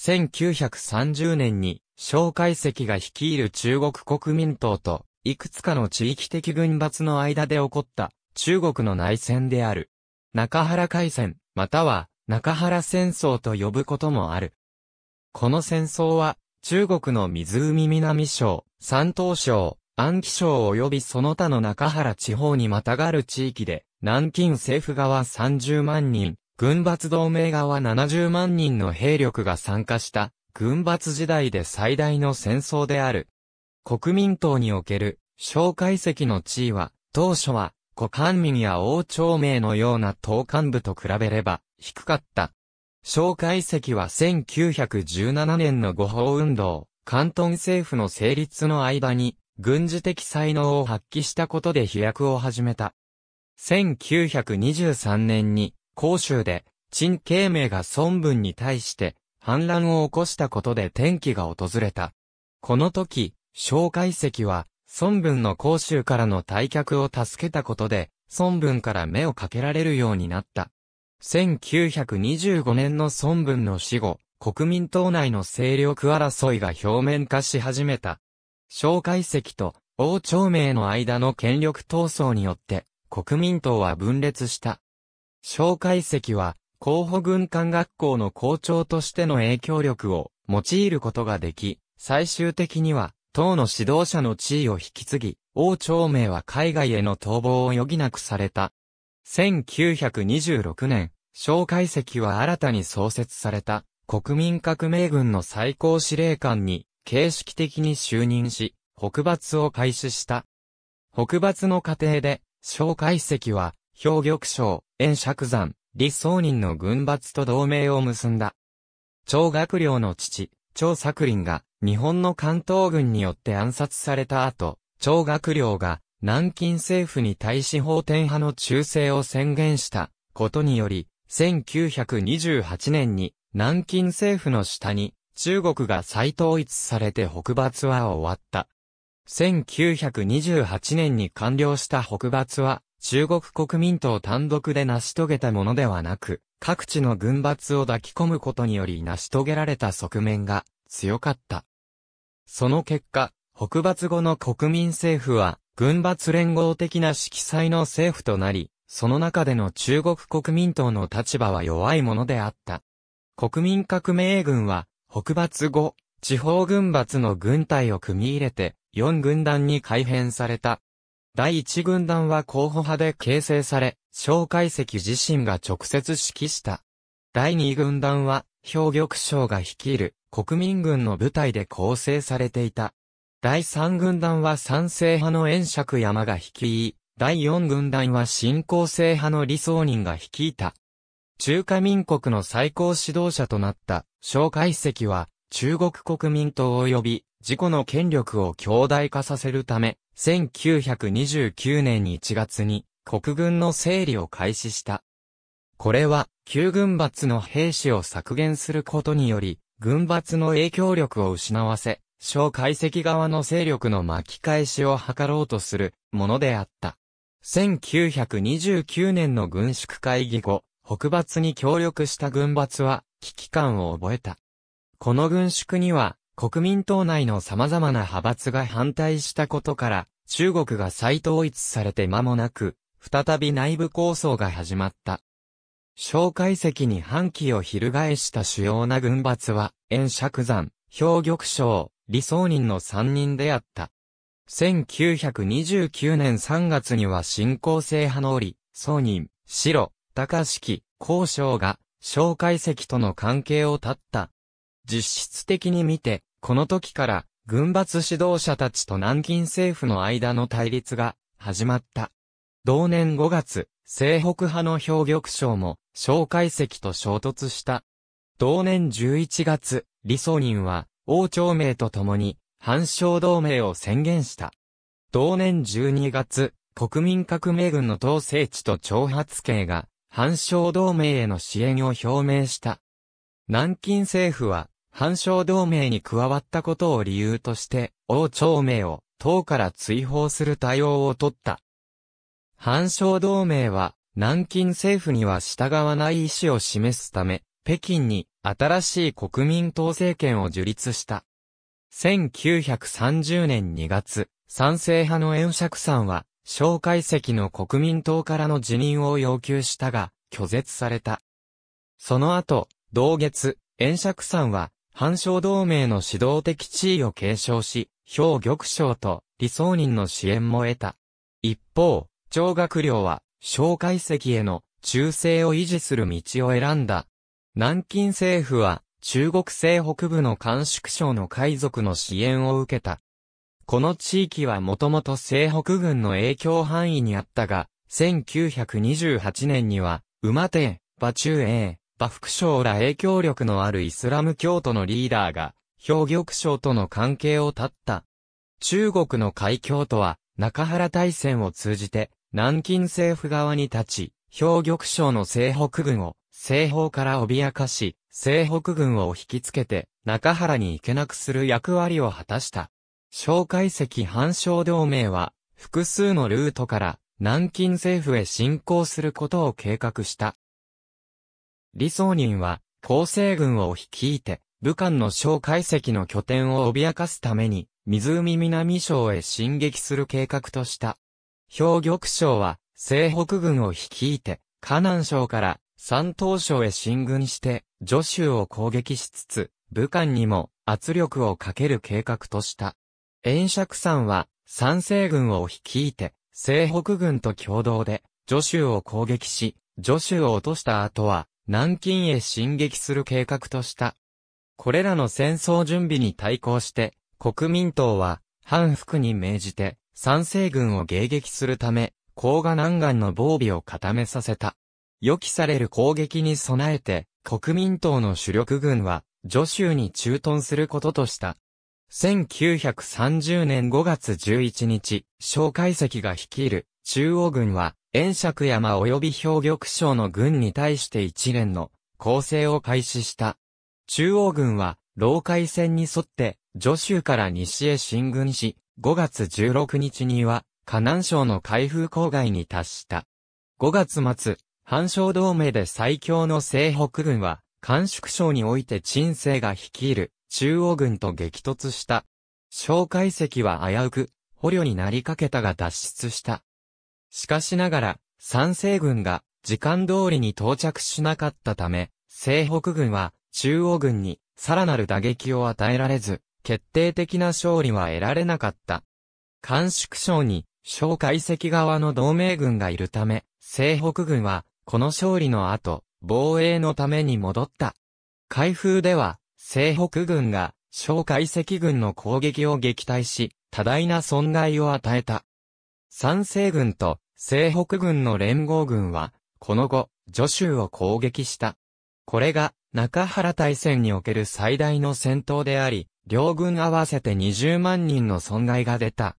1930年に、蒋介石が率いる中国国民党と、いくつかの地域的軍閥の間で起こった中国の内戦である。中原海戦、または中原戦争と呼ぶこともある。この戦争は、中国の湖南省、山東省、安徽省及びその他の中原地方にまたがる地域で、南京政府側30万人、軍閥同盟側70万人の兵力が参加した、軍閥時代で最大の戦争である。国民党における、小介析の地位は、当初は、古官民や王朝名のような党幹部と比べれば、低かった。小介析は1917年の五法運動、関東政府の成立の間に、軍事的才能を発揮したことで飛躍を始めた。1923年に、公州で、陳慶明が孫文に対して反乱を起こしたことで天気が訪れた。この時、蒋介石は、孫文の広州からの退却を助けたことで、孫文から目をかけられるようになった。1925年の孫文の死後、国民党内の勢力争いが表面化し始めた。蒋介石と王朝明の間の権力闘争によって、国民党は分裂した。小介石は、候補軍艦学校の校長としての影響力を用いることができ、最終的には、党の指導者の地位を引き継ぎ、王朝明は海外への逃亡を余儀なくされた。1926年、小介石は新たに創設された国民革命軍の最高司令官に形式的に就任し、北伐を開始した。北伐の過程で、小介石は氷玉章、炎釈山、李宗人の軍閥と同盟を結んだ。張学良の父、張作林が日本の関東軍によって暗殺された後、張学良が南京政府に対し法天派の忠誠を宣言したことにより、1928年に南京政府の下に中国が再統一されて北伐は終わった。1928年に完了した北伐は中国国民党単独で成し遂げたものではなく、各地の軍閥を抱き込むことにより成し遂げられた側面が強かった。その結果、北伐後の国民政府は、軍閥連合的な色彩の政府となり、その中での中国国民党の立場は弱いものであった。国民革命軍は、北伐後、地方軍閥の軍隊を組み入れて、四軍団に改編された。第一軍団は候補派で形成され、蒋介石自身が直接指揮した。第二軍団は、兵玉将が率いる国民軍の部隊で構成されていた。第三軍団は賛成派の炎釈山が率い、第四軍団は新興性派の李宗仁が率いた。中華民国の最高指導者となった蒋介石は中国国民党及び自己の権力を強大化させるため1929年1月に国軍の整理を開始した。これは、旧軍閥の兵士を削減することにより、軍閥の影響力を失わせ、小解析側の勢力の巻き返しを図ろうとするものであった。1929年の軍縮会議後、北伐に協力した軍閥は危機感を覚えた。この軍縮には国民党内の様々な派閥が反対したことから、中国が再統一されて間もなく、再び内部構想が始まった。蒋介石に反旗を翻した主要な軍閥は、炎釈山、氷玉章、李宗仁の3人であった。1929年3月には新興成派の折、宗仁、白、高式、高章が、蒋介石との関係を断った。実質的に見て、この時から、軍閥指導者たちと南京政府の間の対立が始まった。同年5月、西北派の兵玉将も、蒋介石と衝突した。同年11月、李宗仁は、王朝名と共に、反省同盟を宣言した。同年12月、国民革命軍の統制地と長発系が、反省同盟への支援を表明した。南京政府は、反省同盟に加わったことを理由として、王朝名を党から追放する対応を取った。反省同盟は、南京政府には従わない意思を示すため、北京に新しい国民党政権を樹立した。1930年2月、賛成派の円釈さんは、蒋介石の国民党からの辞任を要求したが、拒絶された。その後、同月、円釈さんは、反省同盟の指導的地位を継承し、表玉将と理想人の支援も得た。一方、張学良は、蒋介石への忠誠を維持する道を選んだ。南京政府は、中国西北部の甘粛省の海賊の支援を受けた。この地域はもともと西北軍の影響範囲にあったが、1928年には、馬天、馬中英、馬副将ら影響力のあるイスラム教徒のリーダーが、氷玉将との関係を立った。中国の海峡とは、中原大戦を通じて、南京政府側に立ち、氷玉将の西北軍を、西方から脅かし、西北軍を引きつけて、中原に行けなくする役割を果たした。蒋介石反将同盟は、複数のルートから、南京政府へ侵攻することを計画した。李宗仁は、厚生軍を率いて、武漢の小解石の拠点を脅かすために、湖南省へ進撃する計画とした。兵玉省は、西北軍を率いて、河南省から山東省へ進軍して、徐州を攻撃しつつ、武漢にも圧力をかける計画とした。遠釈山は、山西軍を率いて、西北軍と共同で、徐州を攻撃し、徐州を落とした後は、南京へ進撃する計画とした。これらの戦争準備に対抗して、国民党は、反復に命じて、賛成軍を迎撃するため、甲賀南岸の防備を固めさせた。予期される攻撃に備えて、国民党の主力軍は、徐州に駐屯することとした。1930年5月11日、蒋介石が率いる中央軍は、遠尺山及び兵玉省の軍に対して一連の攻勢を開始した。中央軍は、老海戦に沿って、徐州から西へ進軍し、5月16日には、河南省の開封郊外に達した。5月末、半省同盟で最強の西北軍は、甘粛省において陳世が率いる中央軍と激突した。蒋介石は危うく、捕虜になりかけたが脱出した。しかしながら、賛成軍が時間通りに到着しなかったため、西北軍は中央軍にさらなる打撃を与えられず、決定的な勝利は得られなかった。監縮省に、小海石側の同盟軍がいるため、西北軍は、この勝利の後、防衛のために戻った。開封では、西北軍が、小海石軍の攻撃を撃退し、多大な損害を与えた。三西軍と西北軍の連合軍は、この後、徐州を攻撃した。これが、中原大戦における最大の戦闘であり、両軍合わせて20万人の損害が出た。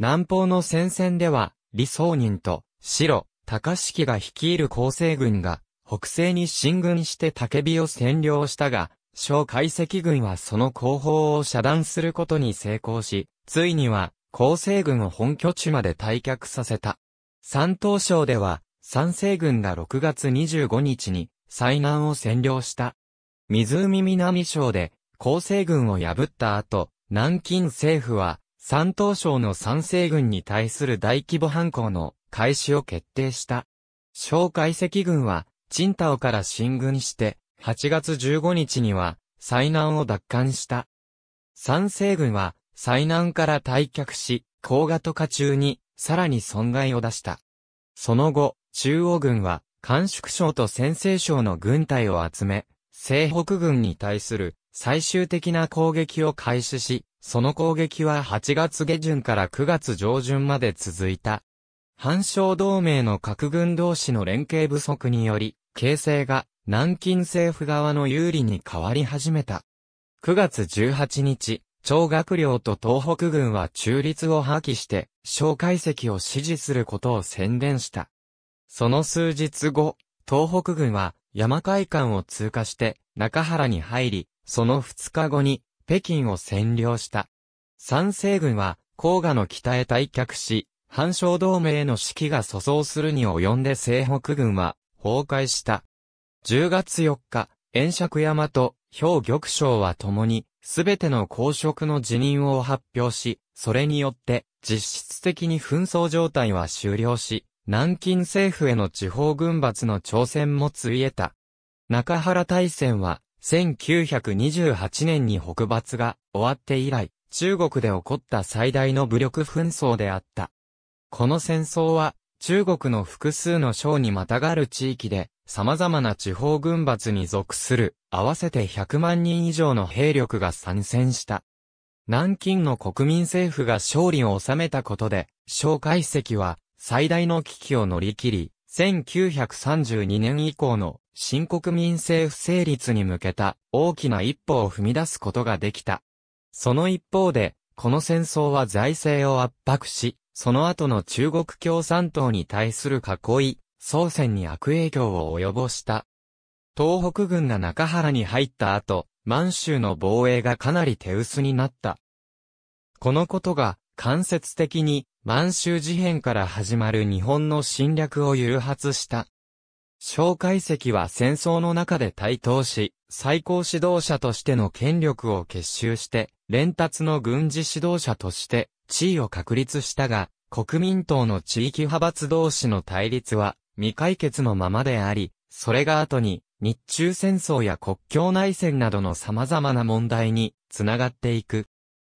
南方の戦線では、李宗仁と、白、高敷が率いる厚生軍が、北西に進軍して竹火を占領したが、小解石軍はその後方を遮断することに成功し、ついには、厚生軍を本拠地まで退却させた。山東省では、山西軍が6月25日に、災難を占領した。湖南省で、厚生軍を破った後、南京政府は、山東省の山西軍に対する大規模反抗の開始を決定した。小海石軍は、陳太から進軍して、8月15日には、災難を奪還した。山西軍は、災難から退却し、高画と河中に、さらに損害を出した。その後、中央軍は、甘粛省と先制省の軍隊を集め、西北軍に対する最終的な攻撃を開始し、その攻撃は8月下旬から9月上旬まで続いた。反省同盟の各軍同士の連携不足により、形勢が南京政府側の有利に変わり始めた。9月18日、長学寮と東北軍は中立を破棄して、蒋介石を支持することを宣伝した。その数日後、東北軍は山海間を通過して中原に入り、その2日後に北京を占領した。三西軍は黄河の北へ退却し、反省同盟の指揮が粗相するに及んで西北軍は崩壊した。10月4日、炎釈山と氷玉将は共に、すべての公職の辞任を発表し、それによって、実質的に紛争状態は終了し、南京政府への地方軍閥の挑戦もついえた。中原大戦は、1928年に北伐が終わって以来、中国で起こった最大の武力紛争であった。この戦争は、中国の複数の省にまたがる地域で、様々な地方軍閥に属する、合わせて100万人以上の兵力が参戦した。南京の国民政府が勝利を収めたことで、蒋介石は最大の危機を乗り切り、1932年以降の新国民政府成立に向けた大きな一歩を踏み出すことができた。その一方で、この戦争は財政を圧迫し、その後の中国共産党に対する囲い、宋船に悪影響を及ぼした。東北軍が中原に入った後、満州の防衛がかなり手薄になった。このことが、間接的に、満州事変から始まる日本の侵略を誘発した。蒋介石は戦争の中で台頭し、最高指導者としての権力を結集して、連達の軍事指導者として、地位を確立したが、国民党の地域派閥同士の対立は、未解決のままであり、それが後に日中戦争や国境内戦などの様々な問題につながっていく。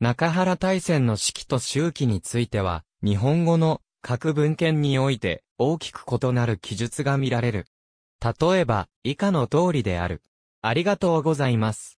中原大戦の式と周期については、日本語の各文献において大きく異なる記述が見られる。例えば、以下の通りである。ありがとうございます。